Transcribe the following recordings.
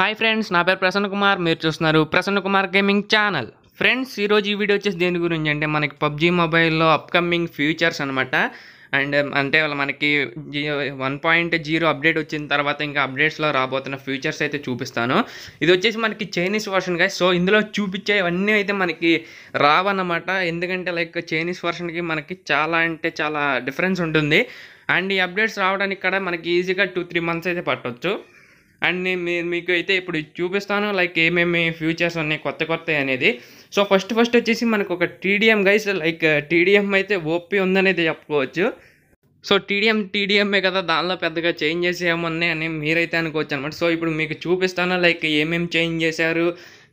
hi friends నా పేరు ప్రసన్న కుమార్ మీరు చూస్తున్నారు Prasanna Kumar gaming channel friends ఈరోజు ఈ వీడియో వచ్చేసి దేని గురించి అంటే మనకి పబ్జి మొబైల్లో అప్కమింగ్ ఫ్యూచర్స్ అనమాట అండ్ అంటే మనకి వన్ పాయింట్ జీరో అప్డేట్ వచ్చిన తర్వాత ఇంకా అప్డేట్స్లో రాబోతున్న ఫ్యూచర్స్ అయితే చూపిస్తాను ఇది వచ్చేసి మనకి చైనీస్ వర్షన్గా సో ఇందులో చూపించేవన్నీ అయితే మనకి రావన్నమాట ఎందుకంటే లైక్ చైనీస్ వర్షన్కి మనకి చాలా అంటే చాలా డిఫరెన్స్ ఉంటుంది అండ్ ఈ అప్డేట్స్ రావడానికి కూడా మనకి ఈజీగా టూ త్రీ మంత్స్ అయితే పట్టవచ్చు అండ్ నేను మీకు అయితే ఇప్పుడు చూపిస్తాను లైక్ ఏమేమి ఫ్యూచర్స్ ఉన్నాయి కొత్త కొత్త అనేది సో ఫస్ట్ ఫస్ట్ వచ్చేసి మనకు ఒక టీడీఎం గైస్ లైక్ టీడీఎం అయితే ఓపీ ఉందనేది చెప్పుకోవచ్చు సో టీడీఎం టీడీఎంఏ కదా దానిలో పెద్దగా చేంజ్ ఏమున్నాయి అని మీరైతే అనుకోవచ్చు అనమాట సో ఇప్పుడు మీకు చూపిస్తాను లైక్ ఏమేమి చేంజ్ చేశారు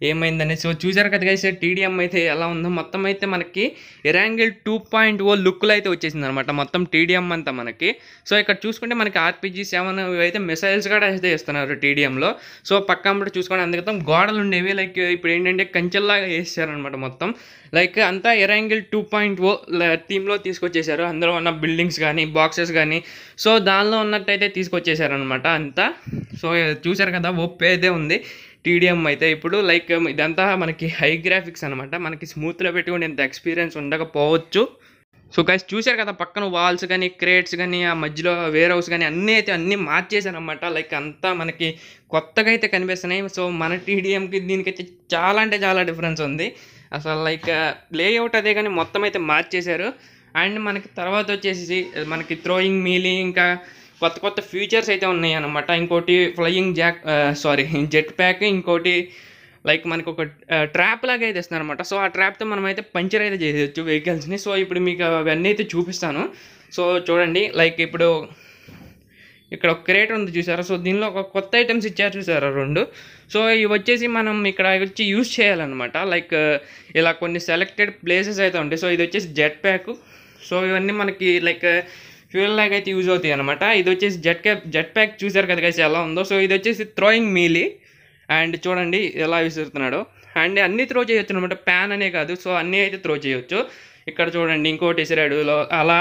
ఏమైందని సో చూసారు కదా గైస్ టీడీఎం అయితే ఎలా ఉందో మొత్తం అయితే మనకి ఎరాంగిల్ టూ పాయింట్ ఓ లుక్లో అయితే వచ్చేసింది అనమాట మొత్తం టీడీఎం అంతా మనకి సో ఇక్కడ చూసుకుంటే మనకి ఆర్పిజీ సెవెన్ అయితే మిసైల్స్ కూడా అయితే ఇస్తున్నారు టీడీఎంలో సో పక్క అమ్మట చూసుకోండి అందుకే గోడలు ఉండేవి లైక్ ఇప్పుడు ఏంటంటే కంచెల్లాగా వేసారనమాట మొత్తం లైక్ అంతా ఎరాంగిల్ టూ పాయింట్ ఓ థీమ్లో తీసుకొచ్చేసారు అందులో ఉన్న బిల్డింగ్స్ కానీ బాక్సెస్ కానీ సో దానిలో ఉన్నట్టయితే తీసుకొచ్చేసారనమాట అంతా సో చూసారు కదా ఒప్పేదే ఉంది టీడీఎం అయితే ఇప్పుడు లైక్ ఇదంతా మనకి హై గ్రాఫిక్స్ అనమాట మనకి స్మూత్లో పెట్టుకుని ఇంత ఎక్స్పీరియన్స్ ఉండకపోవచ్చు సో గైస్ చూశారు కదా పక్కన వాల్స్ కానీ క్రేట్స్ కానీ ఆ మధ్యలో వేర్ హౌస్ కానీ అన్నీ అయితే అన్నీ అనమాట లైక్ అంతా మనకి కొత్తగా అయితే కనిపిస్తున్నాయి సో మన టీడీఎంకి దీనికైతే చాలా అంటే చాలా డిఫరెన్స్ ఉంది అసలు లైక్ లేఅవుట్ అదే కానీ మొత్తం అయితే మార్చేశారు అండ్ మనకి తర్వాత వచ్చేసి మనకి త్రోయింగ్ మీలింగ్ ఇంకా కొత్త కొత్త ఫీచర్స్ అయితే ఉన్నాయన్నమాట ఇంకోటి flying jack sorry jet pack ఇంకోటి లైక్ మనకు ఒక ట్రాప్ లాగా అయితే ఇస్తున్నారు అనమాట సో ఆ ట్రాప్తో మనం అయితే పంచర్ అయితే చేయవచ్చు వెహికల్స్ని సో ఇప్పుడు మీకు అవన్నీ అయితే చూపిస్తాను సో చూడండి లైక్ ఇప్పుడు ఇక్కడ ఒక క్రేట్ ఉంది చూసారా సో దీనిలో ఒక కొత్త ఐటమ్స్ ఇచ్చారు చూసారా రెండు సో ఇవి వచ్చేసి మనం ఇక్కడ వచ్చి యూజ్ చేయాలన్నమాట లైక్ ఇలా కొన్ని సెలెక్టెడ్ ప్లేసెస్ అయితే ఉంటాయి సో ఇది వచ్చేసి జెట్ ప్యాక్ సో ఇవన్నీ మనకి లైక్ ఫ్యూయల్ లాగ్ అయితే యూజ్ అవుతాయి అనమాట ఇది వచ్చేసి జెట్ క్యాప్ జెట్ ప్యాక్ చూసారు కదా కదా ఎలా ఉందో సో ఇది వచ్చేసి థ్రోయింగ్ మీలీ అండ్ చూడండి ఎలా విసురుతున్నాడు అండ్ అన్ని త్రో చేయొచ్చు అనమాట ప్యాన్ అనే కాదు సో అన్నీ అయితే త్రో చేయొచ్చు ఇక్కడ చూడండి ఇంకోటి విసిరాడు అలా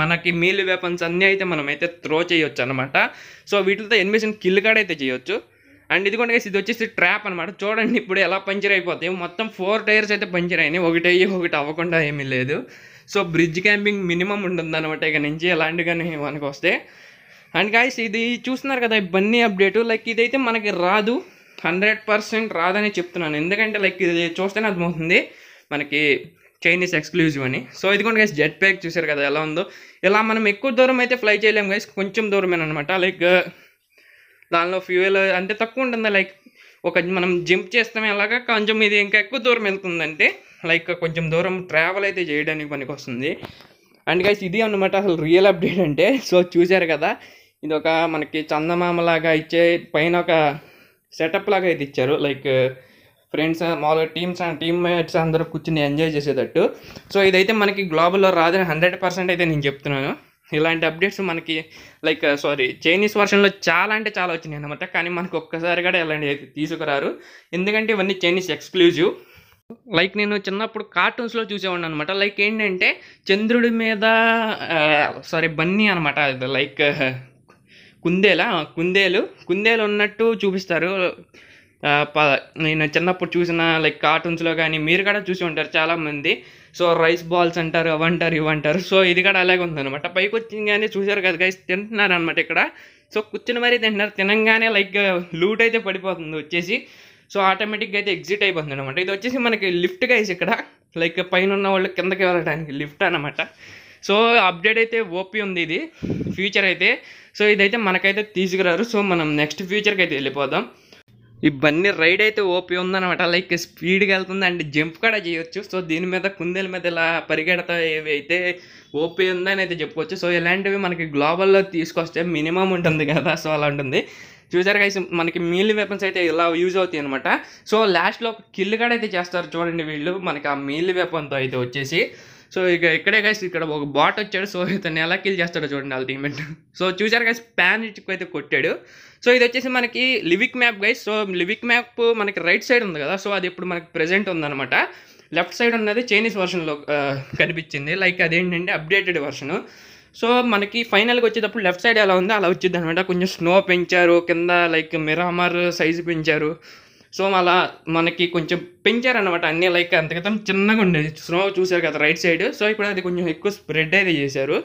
మనకి మీల్ వెపన్స్ అన్నీ అయితే మనం అయితే త్రో చేయొచ్చు అనమాట సో వీటితో ఎన్మిషన్ కిల్ కాడ అయితే చేయొచ్చు అండ్ ఇది కూడా ఇది వచ్చేసి ట్రాప్ అనమాట చూడండి ఇప్పుడు ఎలా పంచర్ అయిపోతాయి మొత్తం ఫోర్ టైర్స్ అయితే పంచర్ అయినాయి ఒకటి అయ్యి ఒకటి అవ్వకుండా ఏమీ లేదు సో బ్రిడ్జ్ క్యాంపింగ్ మినిమం ఉంటుంది అనమాట ఇక నుంచి ఎలాంటి కానీ మనకు వస్తే అండ్ గాయస్ ఇది చూస్తున్నారు కదా ఇవన్నీ బన్నీ అప్డేటు లైక్ ఇదైతే మనకి రాదు హండ్రెడ్ పర్సెంట్ రాదని చెప్తున్నాను ఎందుకంటే లైక్ ఇది చూస్తేనే అర్థమవుతుంది మనకి చైనీస్ ఎక్స్క్లూజివ్ అని సో కూడా గైస్ జెట్ ప్యాక్ చూసారు కదా ఎలా ఉందో ఇలా మనం ఎక్కువ దూరం అయితే ఫ్లై చేయలేము గైస్ కొంచెం దూరమే అనమాట లైక్ దానిలో ఫ్యూయల్ అంటే తక్కువ ఉంటుంది లైక్ ఒక మనం జంప్ చేస్తాం అలాగా కొంచెం ఇది ఇంకా ఎక్కువ దూరం వెళ్తుందంటే లైక్ కొంచెం దూరం ట్రావెల్ అయితే చేయడానికి పనికి వస్తుంది అండ్ గైస్ ఇది అనమాట అసలు రియల్ అప్డేట్ అంటే సో చూశారు కదా ఇది ఒక మనకి చందమామలాగా ఇచ్చే పైన ఒక సెటప్ లాగా అయితే ఇచ్చారు లైక్ ఫ్రెండ్స్ మామూలుగా టీమ్స్ టీమ్ మేట్స్ అందరూ కూర్చుని ఎంజాయ్ చేసేటట్టు సో ఇదైతే మనకి గ్లోబల్లో రాదని హండ్రెడ్ పర్సెంట్ అయితే నేను చెప్తున్నాను ఇలాంటి అప్డేట్స్ మనకి లైక్ సారీ చైనీస్ వర్షన్లో చాలా అంటే చాలా వచ్చినాయి అనమాట కానీ మనకు ఒక్కసారి కూడా ఇలాంటివి అయితే తీసుకురారు ఎందుకంటే ఇవన్నీ చైనీస్ ఎక్స్క్లూజివ్ లైక్ నేను చిన్నప్పుడు కార్టూన్స్లో చూసేవాడిని అనమాట లైక్ ఏంటంటే చంద్రుడి మీద సారీ బన్నీ అనమాట లైక్ కుందేలా కుందేలు కుందేలు ఉన్నట్టు చూపిస్తారు నేను చిన్నప్పుడు చూసిన లైక్ కార్టూన్స్లో కానీ మీరు కూడా చూసి ఉంటారు చాలామంది సో రైస్ బాల్స్ అంటారు అవంటారు ఇవంటారు సో ఇది కూడా అలాగే ఉందనమాట పైకి వచ్చింది కానీ చూసారు కదా గైస్ తింటున్నారు అనమాట ఇక్కడ సో కూర్చుని మరీ తింటున్నారు తినంగానే లైక్ లూట్ అయితే పడిపోతుంది వచ్చేసి సో ఆటోమేటిక్గా అయితే ఎగ్జిట్ అయిపోతుంది అనమాట ఇది వచ్చేసి మనకి లిఫ్ట్ గైస్ ఇక్కడ లైక్ పైన ఉన్న వాళ్ళు కిందకి వెళ్ళడానికి లిఫ్ట్ అనమాట సో అప్డేట్ అయితే ఓపీ ఉంది ఇది ఫ్యూచర్ అయితే సో ఇదైతే మనకైతే తీసుకురారు సో మనం నెక్స్ట్ ఫ్యూచర్కి అయితే వెళ్ళిపోదాం ఈ బన్ని రైడ్ అయితే ఓపీ ఉందనమాట లైక్ స్పీడ్గా వెళ్తుంది అండ్ జంప్ కూడా చేయొచ్చు సో దీని మీద కుందేల మీద ఇలా పరిగెడతా ఏవి అయితే ఓపీ ఉందని అయితే చెప్పుకోవచ్చు సో ఇలాంటివి మనకి గ్లోబల్లో తీసుకొస్తే మినిమం ఉంటుంది కదా సో అలా ఉంటుంది చూసారు గైస్ మనకి మీల్ వెపన్స్ అయితే ఇలా యూజ్ అవుతాయి అనమాట సో లాస్ట్లో ఒక కిల్ కాడ అయితే చేస్తారు చూడండి వీళ్ళు మనకి ఆ మీల్ వెపన్తో అయితే వచ్చేసి సో ఇక ఇక్కడే గైస్ ఇక్కడ ఒక బాట్ వచ్చాడు సో ఇతను ఎలా కిల్ చేస్తాడు చూడండి వాళ్ళ టీమెంట్ సో చూసారు గైస్ ప్యాన్ అయితే కొట్టాడు సో ఇది వచ్చేసి మనకి Livik map guys so Livik map మనకి రైట్ సైడ్ ఉంది కదా సో అది ఇప్పుడు మనకి ప్రజెంట్ ఉందనమాట లెఫ్ట్ సైడ్ ఉన్నది చైనీస్ వర్షన్లో కనిపించింది లైక్ అదేంటంటే అప్డేటెడ్ వర్షను సో మనకి ఫైనల్గా వచ్చేటప్పుడు లెఫ్ట్ సైడ్ ఎలా ఉందో అలా వచ్చింది అనమాట కొంచెం స్నో పెంచారు కింద లైక్ మిరామర్ సైజు పెంచారు సో అలా మనకి కొంచెం అనమాట అన్నీ లైక్ అంతగతం చిన్నగా ఉండేది స్నో చూశారు కదా రైట్ సైడ్ సో ఇప్పుడు అది కొంచెం ఎక్కువ స్ప్రెడ్ అయితే చేశారు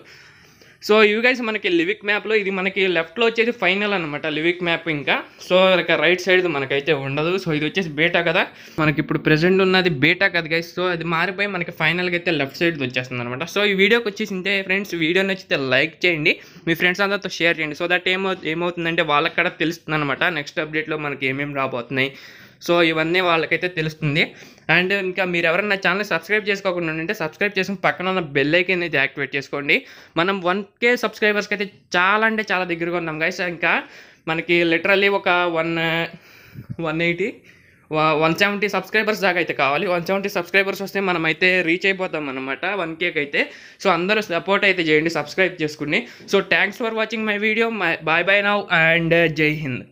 సో ఇవి గైస్ మనకి లివిక్ మ్యాప్లో ఇది మనకి లెఫ్ట్లో వచ్చేసి ఫైనల్ అనమాట లివిక్ మ్యాప్ ఇంకా సో ఇక రైట్ సైడ్ మనకైతే ఉండదు సో ఇది వచ్చేసి బేటా కదా మనకి ఇప్పుడు ప్రెసెంట్ ఉన్నది బేటా కదా గైస్ సో అది మారిపోయి మనకి ఫైనల్గా అయితే లెఫ్ట్ సైడ్ వచ్చేస్తుంది అనమాట సో ఈ వీడియోకి వచ్చేసి ఇంతే ఫ్రెండ్స్ వీడియో నచ్చితే లైక్ చేయండి మీ ఫ్రెండ్స్ అందరితో షేర్ చేయండి సో దట్ ఏమవు ఏమవుతుందంటే వాళ్ళకి కూడా తెలుస్తుంది అనమాట నెక్స్ట్ అప్డేట్లో మనకి ఏమేమి రాబోతున్నాయి సో ఇవన్నీ వాళ్ళకైతే తెలుస్తుంది అండ్ ఇంకా మీరు ఎవరైనా ఛానల్ సబ్స్క్రైబ్ చేసుకోకుండా ఉంటే సబ్స్క్రైబ్ చేసుకుని పక్కన ఉన్న బెల్ ఐకన్ అయితే యాక్టివేట్ చేసుకోండి మనం వన్ కే సబ్స్క్రైబర్స్కి అయితే చాలా అంటే చాలా దగ్గరగా ఉన్నాం గైస్ ఇంకా మనకి లిటరల్లీ ఒక one one eighty one seventy subscribers దాకా అయితే కావాలి వన్ సెవెంటీ సబ్స్క్రైబర్స్ వస్తే మనం అయితే రీచ్ అయిపోతాం అనమాట వన్ కేక్ అయితే సో అందరూ సపోర్ట్ అయితే చేయండి సబ్స్క్రైబ్ చేసుకుని so thanks for watching my video my bye bye now and Jai Hind